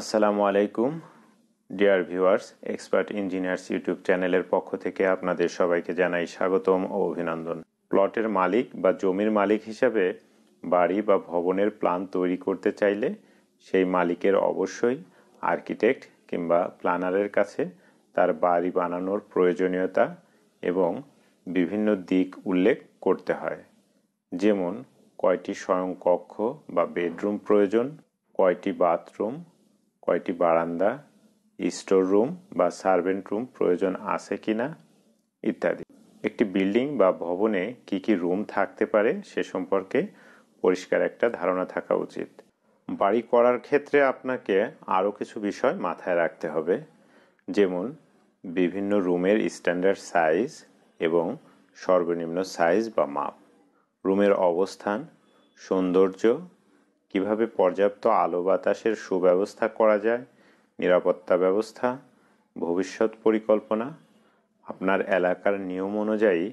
আসসালামু আলাইকুম dear viewers expert engineers YouTube চ্যানেলের পক্ষ থেকে আপনাদের সবাইকে জানাই স্বাগতম ও অভিনন্দন প্লটের মালিক বা জমির মালিক হিসাবে বাড়ি বা ভবনের প্ল্যান তৈরি করতে চাইলে সেই মালিকের অবশ্যই আর্কিটেক্ট কিংবা প্ল্যানারের কাছে তার বাড়ি বানানোর প্রয়োজনীয়তা এবং বিভিন্ন দিক উল্লেখ করতে হয় যেমন কয়টি স্বয়ং কক্ষ বা বেডরুম প্রয়োজন কয়টি বাথরুম কয়টি বারান্দা স্টোর রুম বা সার্ভেন্ট রুম প্রয়োজন আছে কি না ইত্যাদি একটি বিল্ডিং বা ভবনে কি কি রুম থাকতে পারে সে সম্পর্কে পরিষ্কার একটা ধারণা থাকা উচিত বাড়ি করার ক্ষেত্রে আপনাকে আরও কিছু বিষয় মাথায় রাখতে হবে যেমন বিভিন্ন রুমের স্ট্যান্ডার্ড সাইজ এবং সর্বনিম্ন সাইজ বা মাপ রুমের অবস্থান সৌন্দর্য কিভাবে পর্যাপ্ত আলো বাতাসের সুব্যবস্থা করা যায় নিরাপত্তা ব্যবস্থা ভবিষ্যৎ পরিকল্পনা আপনার এলাকার নিয়ম অনুযায়ী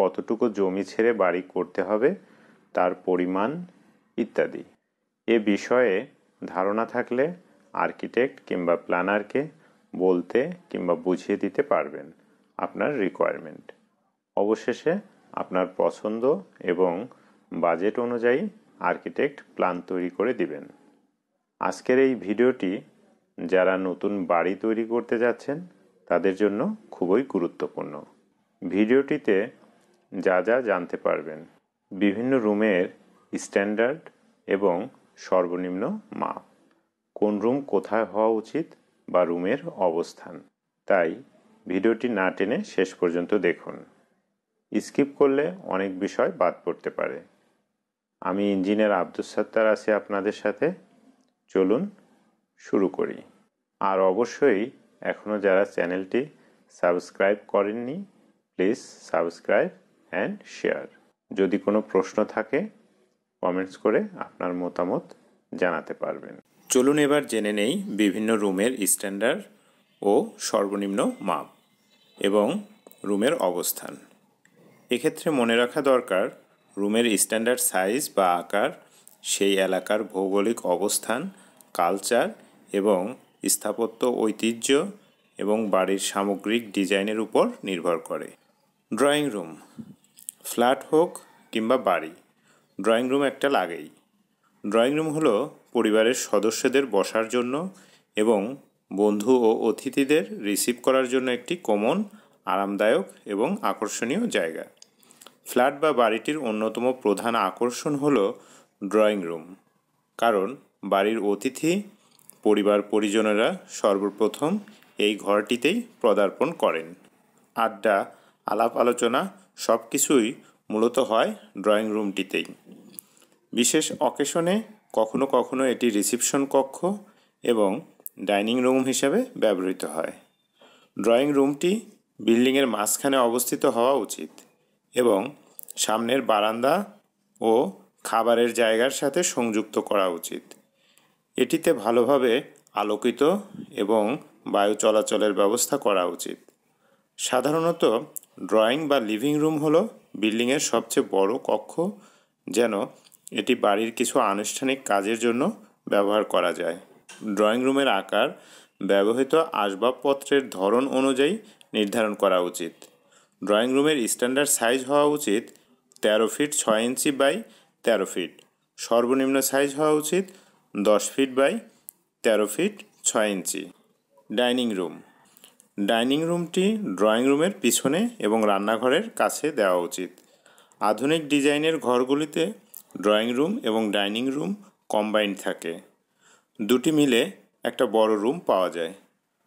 কতটুকু জমি ছেড়ে বাড়ি করতে হবে তার পরিমাণ ইত্যাদি এ বিষয়ে ধারণা থাকলে আর্কিটেক্ট কিংবা প্ল্যানারকে বলতে কিংবা বুঝিয়ে দিতে পারবেন আপনার রিকোয়ারমেন্ট অবশেষে আপনার পছন্দ এবং বাজেট অনুযায়ী আর্কিটেক্ট প্ল্যান তৈরি করে দিবেন আজকের এই ভিডিওটি যারা নতুন বাড়ি তৈরি করতে যাচ্ছেন তাদের জন্য খুবই গুরুত্বপূর্ণ ভিডিওটিতে যা যা জানতে পারবেন বিভিন্ন রুমের স্ট্যান্ডার্ড এবং সর্বনিম্ন মাপ কোন রুম কোথায় হওয়া উচিত বা রুমের অবস্থান তাই ভিডিওটি না টেনে শেষ পর্যন্ত দেখুন স্কিপ করলে অনেক বিষয় বাদ পড়তে পারে আমি ইঞ্জিনিয়ার আব্দুল সাত্তার আছি আপনাদের সাথে চলুন শুরু করি আর অবশ্যই এখনও যারা চ্যানেলটি সাবস্ক্রাইব করেননি প্লিজ সাবস্ক্রাইব অ্যান্ড শেয়ার যদি কোনো প্রশ্ন থাকে কমেন্টস করে আপনার মতামত জানাতে পারবেন চলুন এবার জেনে নেই বিভিন্ন রুমের স্ট্যান্ডার্ড ও সর্বনিম্ন মাপ এবং রুমের অবস্থান এক্ষেত্রে মনে রাখা দরকার রুমের স্ট্যান্ডার্ড সাইজ বা আকার সেই এলাকার ভৌগোলিক অবস্থান কালচার এবং স্থাপত্য ঐতিহ্য এবং বাড়ির সামগ্রিক ডিজাইনের উপর নির্ভর করে ড্রয়িং রুম ফ্ল্যাট হোক কিংবা বাড়ি ড্রয়িং রুম একটা লাগেই ড্রয়িং রুম হলো পরিবারের সদস্যদের বসার জন্য এবং বন্ধু ও অতিথিদের রিসিভ করার জন্য একটি কমন আরামদায়ক এবং আকর্ষণীয় জায়গা ফ্ল্যাট বা বাড়িটির অন্যতম প্রধান আকর্ষণ হল ড্রয়িং রুম কারণ বাড়ির অতিথি পরিবার পরিজনেরা সর্বপ্রথম এই ঘরটিতেই পদার্পণ করেন আড্ডা আলাপ আলোচনা সব কিছুই মূলত হয় ড্রয়িং রুমটিতেই বিশেষ অকেশনে কখনো কখনো এটি রিসিপশন কক্ষ এবং ডাইনিং রুম হিসাবে ব্যবহৃত হয় ড্রয়িং রুমটি বিল্ডিংয়ের মাঝখানে অবস্থিত হওয়া উচিত এবং সামনের বারান্দা ও খাবারের জায়গার সাথে সংযুক্ত করা উচিত এটিতে ভালোভাবে আলোকিত এবং বায়ু চলাচলের ব্যবস্থা করা উচিত সাধারণত ড্রয়িং বা লিভিং রুম হল বিল্ডিংয়ের সবচেয়ে বড় কক্ষ যেন এটি বাড়ির কিছু আনুষ্ঠানিক কাজের জন্য ব্যবহার করা যায় ড্রয়িং রুমের আকার ব্যবহৃত আসবাবপত্রের ধরন অনুযায়ী নির্ধারণ করা উচিত ড্রয়িং রুমের স্ট্যান্ডার্ড সাইজ হওয়া উচিত তেরো ফিট ছয় ইঞ্চি বাই তেরো ফিট সর্বনিম্ন সাইজ হওয়া উচিত দশ ফিট বাই তেরো ফিট ছয় ইঞ্চি ডাইনিং রুম ডাইনিং রুমটি ড্রয়িং রুমের পিছনে এবং রান্নাঘরের কাছে দেওয়া উচিত আধুনিক ডিজাইনের ঘরগুলিতে ড্রয়িং রুম এবং ডাইনিং রুম কম্বাইন্ড থাকে দুটি মিলে একটা বড় রুম পাওয়া যায়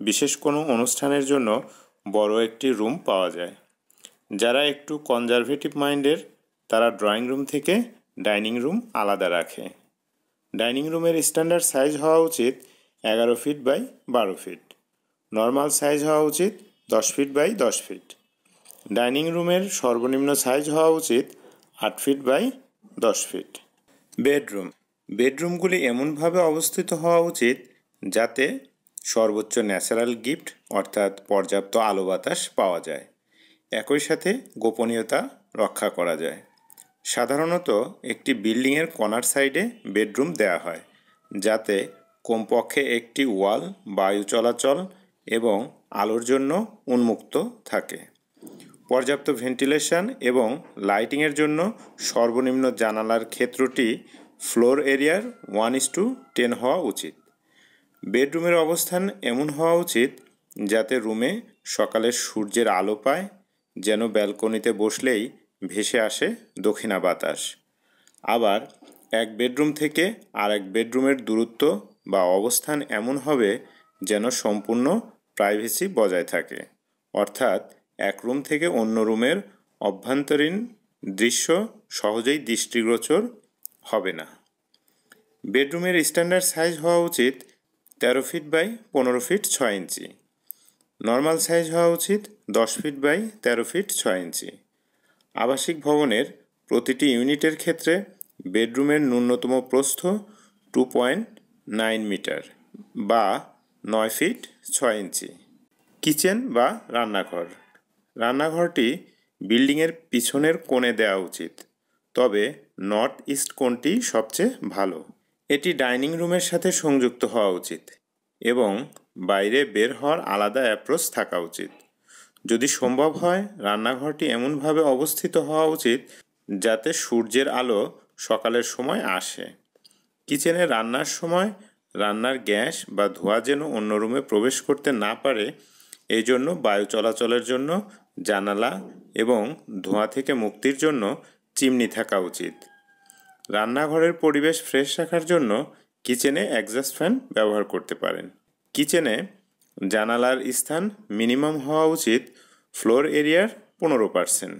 বিশেষ কোনো অনুষ্ঠানের জন্য বড় একটি রুম পাওয়া যায় যারা একটু কনজারভেটিভ মাইন্ডের তারা ড্রয়িং রুম থেকে ডাইনিং রুম আলাদা রাখে ডাইনিং রুমের স্ট্যান্ডার্ড সাইজ হওয়া উচিত এগারো ফিট বাই বারো ফিট নর্মাল সাইজ হওয়া উচিত দশ ফিট বাই দশ ফিট ডাইনিং রুমের সর্বনিম্ন সাইজ হওয়া উচিত আট ফিট বাই দশ ফিট বেডরুম বেডরুমগুলি এমনভাবে অবস্থিত হওয়া উচিত যাতে সর্বোচ্চ ন্যাচারাল গিফট অর্থাৎ পর্যাপ্ত আলো বাতাস পাওয়া যায় একই সাথে গোপনীয়তা রক্ষা করা যায় সাধারণত একটি বিল্ডিংয়ের কনার সাইডে বেডরুম দেয়া হয় যাতে কমপক্ষে একটি ওয়াল বায়ু চলাচল এবং আলোর জন্য উন্মুক্ত থাকে পর্যাপ্ত ভেন্টিলেশন এবং লাইটিংয়ের জন্য সর্বনিম্ন জানালার ক্ষেত্রটি ফ্লোর এরিয়ার ওয়ান ইস টু টেন হওয়া উচিত বেডরুমের অবস্থান এমন হওয়া উচিত যাতে রুমে সকালের সূর্যের আলো পায় যেন ব্যালকনিতে বসলেই ভেসে আসে দক্ষিণা বাতাস আবার এক বেডরুম থেকে আর এক বেডরুমের দূরত্ব বা অবস্থান এমন হবে যেন সম্পূর্ণ প্রাইভেসি বজায় থাকে অর্থাৎ এক রুম থেকে অন্য রুমের অভ্যন্তরীণ দৃশ্য সহজেই দৃষ্টিগোচর হবে না বেডরুমের স্ট্যান্ডার্ড সাইজ হওয়া উচিত তেরো ফিট বাই পনেরো ফিট ছয় ইঞ্চি নর্মাল সাইজ হওয়া উচিত দশ ফিট বাই তেরো ফিট ছয় ইঞ্চি আবাসিক ভবনের প্রতিটি ইউনিটের ক্ষেত্রে বেডরুমের ন্যূনতম প্রস্থ টু পয়েন্ট নাইন মিটার বা নয় ফিট ছয় ইঞ্চি কিচেন বা রান্নাঘর রান্নাঘরটি বিল্ডিংয়ের পিছনের কোণে দেওয়া উচিত তবে নর্থ ইস্ট কোণটি সবচেয়ে ভালো এটি ডাইনিং রুমের সাথে সংযুক্ত হওয়া উচিত এবং বাইরে বের হওয়ার আলাদা অ্যাপ্রোচ থাকা উচিত যদি সম্ভব হয় রান্নাঘরটি এমনভাবে অবস্থিত হওয়া উচিত যাতে সূর্যের আলো সকালের সময় আসে কিচেনে রান্নার সময় রান্নার গ্যাস বা ধোঁয়া যেন অন্য রুমে প্রবেশ করতে না পারে এই জন্য বায়ু চলাচলের জন্য জানালা এবং ধোঁয়া থেকে মুক্তির জন্য চিমনি থাকা উচিত রান্নাঘরের পরিবেশ ফ্রেশ রাখার জন্য কিচেনে অ্যাকজাস্ট ফ্যান ব্যবহার করতে পারেন কিচেনে জানালার স্থান মিনিমাম হওয়া উচিত ফ্লোর এরিয়ার পনেরো পার্সেন্ট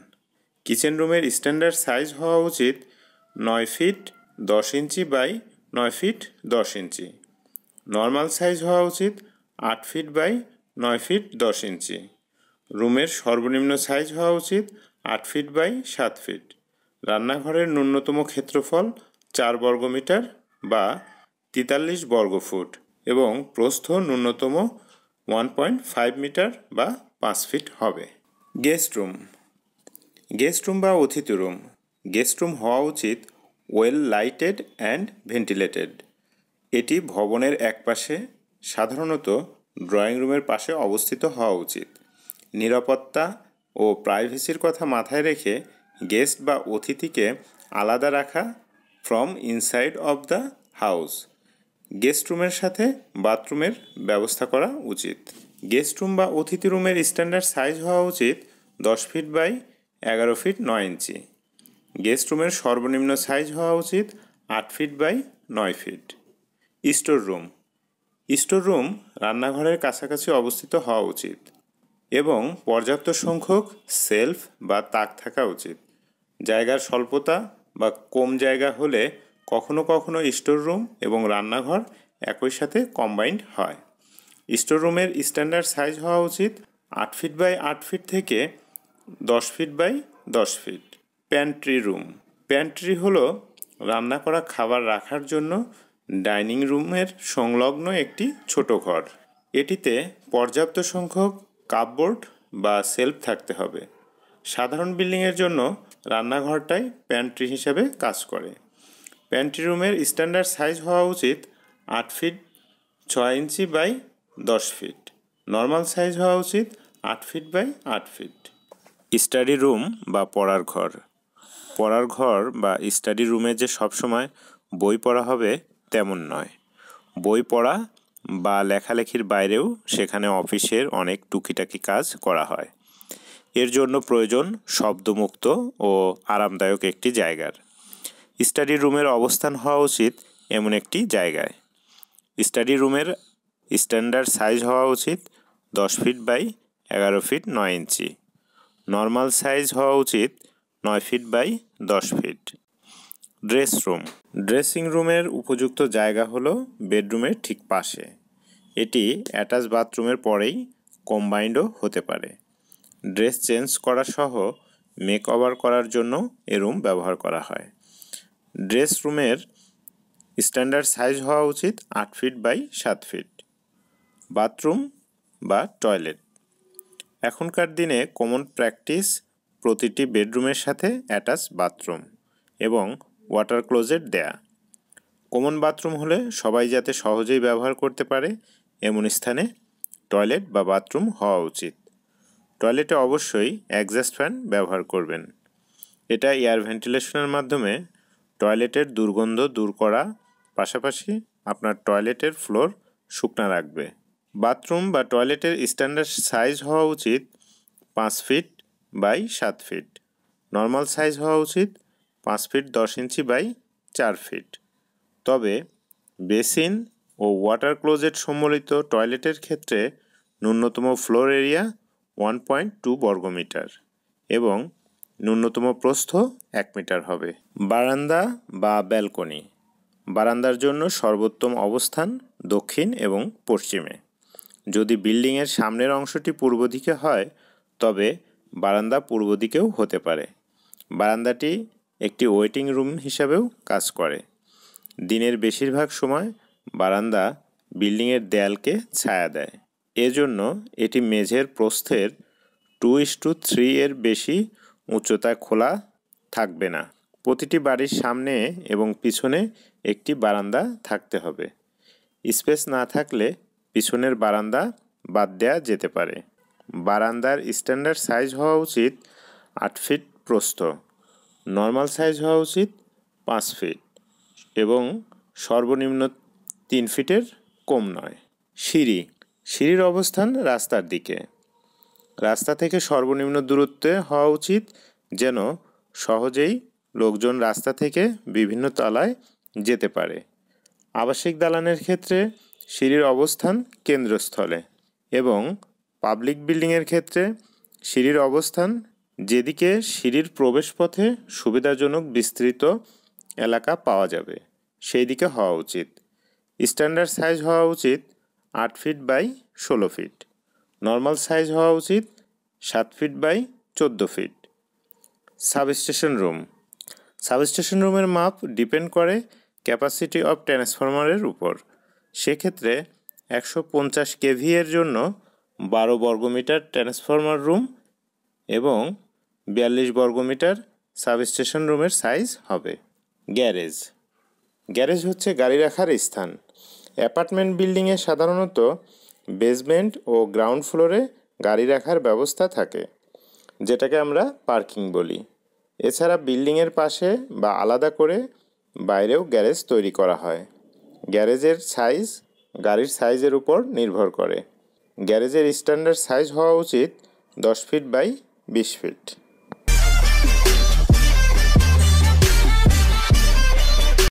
কিচেন রুমের স্ট্যান্ডার্ড সাইজ হওয়া উচিত নয় ফিট দশ ইঞ্চি বাই নয় ফিট দশ ইঞ্চি নর্মাল সাইজ হওয়া উচিত আট ফিট বাই নয় ফিট দশ ইঞ্চি রুমের সর্বনিম্ন সাইজ হওয়া উচিত আট ফিট বাই সাত ফিট রান্নাঘরের ন্যূনতম ক্ষেত্রফল চার বর্গমিটার বা তেতাল্লিশ বর্গফুট এবং প্রস্থ ন্যূনতম ওয়ান পয়েন্ট ফাইভ মিটার বা পাঁচ ফিট হবে গেস্ট রুম গেস্ট রুম বা অতিথি রুম গেস্ট রুম হওয়া উচিত ওয়েল লাইটেড অ্যান্ড ভেন্টিলেটেড এটি ভবনের একপাশে সাধারণত ড্রয়িং রুমের পাশে অবস্থিত হওয়া উচিত নিরাপত্তা ও প্রাইভেসির কথা মাথায় রেখে গেস্ট বা অতিথিকে আলাদা রাখা from inside of the house guest রুমের সাথে বাথরুমের ব্যবস্থা করা উচিত গেস্ট রুম বা অতিথি রুমের স্ট্যান্ডার্ড সাইজ হওয়া উচিত দশ ফিট বাই এগারো ফিট নয় ইঞ্চি গেস্ট রুমের সর্বনিম্ন সাইজ হওয়া উচিত আট ফিট বাই নয় feet store room store room রান্নাঘরের কাছাকাছি অবস্থিত হওয়া উচিত এবং পর্যাপ্ত সংখ্যক সেলফ বা তাক থাকা উচিত জায়গার স্বল্পতা বা কম জায়গা হলে কখনো কখনো স্টোর রুম এবং রান্নাঘর একই সাথে কম্বাইন্ড হয় স্টোর রুমের স্ট্যান্ডার্ড সাইজ হওয়া উচিত আট ফিট বাই আট ফিট থেকে দশ ফিট বাই দশ ফিট প্যান্ট্রি রুম প্যান্ট্রি হলো রান্না করা খাবার রাখার জন্য ডাইনিং রুমের সংলগ্ন একটি ছোট ঘর এটিতে পর্যাপ্ত সংখ্যক কাপবোর্ড বা সেলফ থাকতে হবে সাধারণ বিল্ডিংয়ের জন্য রান্নাঘরটাই প্যান্ট্রি হিসাবে কাজ করে প্যান্ট্রি রুমের স্ট্যান্ডার্ড সাইজ হওয়া উচিত আট ফিট ছয় ইঞ্চি বাই দশ ফিট নর্মাল সাইজ হওয়া উচিত আট ফিট বাই আট ফিট স্টাডি রুম বা পড়ার ঘর পড়ার ঘর বা স্টাডি রুমে যে সবসময় বই পড়া হবে তেমন নয় বই পড়া বা লেখালেখির বাইরেও সেখানে অফিসের অনেক টুকিটাকি কাজ করা হয় এর জন্য প্রয়োজন শব্দমুক্ত ও আরামদায়ক একটি জায়গার স্টাডি রুমের অবস্থান হওয়া উচিত এমন একটি জায়গায় স্টাডি রুমের স্ট্যান্ডার্ড সাইজ হওয়া উচিত দশ ফিট বাই এগারো ফিট নয় ইঞ্চি নর্মাল সাইজ হওয়া উচিত নয় ফিট বাই দশ ফিট ড্রেস রুম ড্রেসিং রুমের উপযুক্ত জায়গা হলো বেডরুমের ঠিক পাশে এটি অ্যাটাচ বাথরুমের পরেই কম্বাইন্ডও হতে পারে ড্রেস চেঞ্জ করা সহ মেক ওভার করার জন্য এ রুম ব্যবহার করা হয় ড্রেস রুমের স্ট্যান্ডার্ড সাইজ হওয়া উচিত আট ফিট বাই সাত ফিট বাথরুম বা টয়লেট এখনকার দিনে কমন প্র্যাকটিস প্রতিটি বেডরুমের সাথে অ্যাটাচ বাথরুম এবং ওয়াটার ক্লোজেট দেয়া কমন বাথরুম হলে সবাই যাতে সহজেই ব্যবহার করতে পারে এমন স্থানে টয়লেট বা বাথরুম হওয়া উচিত টয়লেটে অবশ্যই অ্যাডজাস্ট ফ্যান ব্যবহার করবেন এটা এয়ার ভেন্টিলেশনের মাধ্যমে টয়লেটের দুর্গন্ধ দূর করা পাশাপাশি আপনার টয়লেটের ফ্লোর শুকনা রাখবে বাথরুম বা টয়লেটের স্ট্যান্ডার্ড সাইজ হওয়া উচিত পাঁচ ফিট বাই সাত ফিট নর্মাল সাইজ হওয়া উচিত পাঁচ ফিট দশ ইঞ্চি বাই চার ফিট তবে বেসিন ও ওয়াটার ক্লোজেট সম্বলিত টয়লেটের ক্ষেত্রে ন্যূনতম floor area one point two বর্গমিটার এবং ন্যূনতম প্রস্থ এক মিটার হবে বারান্দা বা ব্যালকনি বারান্দার জন্য সর্বোত্তম অবস্থান দক্ষিণ এবং পশ্চিমে যদি বিল্ডিংয়ের সামনের অংশটি পূর্ব দিকে হয় তবে বারান্দা পূর্ব দিকেও হতে পারে বারান্দাটি একটি ওয়েটিং রুম হিসাবেও কাজ করে দিনের বেশিরভাগ সময় বারান্দা বিল্ডিংয়ের দেয়ালকে ছায়া দেয় এজন্য এটি মেঝের প্রস্থের টু ইস টু থ্রি এর বেশি উচ্চতায় খোলা থাকবে না প্রতিটি বাড়ির সামনে এবং পিছনে একটি বারান্দা থাকতে হবে স্পেস না থাকলে পিছনের বারান্দা বাদ দেওয়া যেতে পারে বারান্দার স্ট্যান্ডার্ড সাইজ হওয়া উচিত আট ফিট প্রস্থ নর্মাল সাইজ হওয়া উচিত পাঁচ ফিট এবং সর্বনিম্ন তিন ফিটের কম নয় সিঁড়ি সিঁড়ির অবস্থান রাস্তার দিকে রাস্তা থেকে সর্বনিম্ন দূরত্বে হওয়া উচিত যেন সহজেই লোকজন রাস্তা থেকে বিভিন্ন তলায় যেতে পারে আবাসিক দালানের ক্ষেত্রে সিঁড়ির অবস্থান কেন্দ্রস্থলে এবং পাবলিক বিল্ডিংয়ের ক্ষেত্রে সিঁড়ির অবস্থান যেদিকে সিঁড়ির প্রবেশপথে সুবিধাজনক বিস্তৃত এলাকা পাওয়া যাবে সেই দিকে হওয়া উচিত স্ট্যান্ডার্ড সাইজ হওয়া উচিত আট ফিট বাই ষোলো ফিট নর্মাল সাইজ হওয়া উচিত সাত ফিট বাই চোদ্দো ফিট সাবস্টেশন রুম সাবস্টেশন রুমের মাপ ডিপেন্ড করে ক্যাপাসিটি অফ ট্রান্সফরমারের উপর সেক্ষেত্রে একশো পঞ্চাশ কেভি এর জন্য বারো বর্গমিটার ট্রান্সফরমার রুম এবং বিয়াল্লিশ বর্গমিটার সাবস্টেশন রুমের সাইজ হবে গ্যারেজ গ্যারেজ হচ্ছে গাড়ি রাখার স্থান অ্যাপার্টমেন্ট বিল্ডিংয়ে সাধারণত বেসমেন্ট ও গ্রাউন্ড ফ্লোরে গাড়ি রাখার ব্যবস্থা থাকে যেটাকে আমরা পার্কিং বলি এছাড়া বিল্ডিংয়ের পাশে বা আলাদা করে বাইরেও গ্যারেজ তৈরি করা হয় গ্যারেজের সাইজ গাড়ির সাইজের উপর নির্ভর করে গ্যারেজের স্ট্যান্ডার্ড সাইজ হওয়া উচিত দশ ফিট বাই বিশ ফিট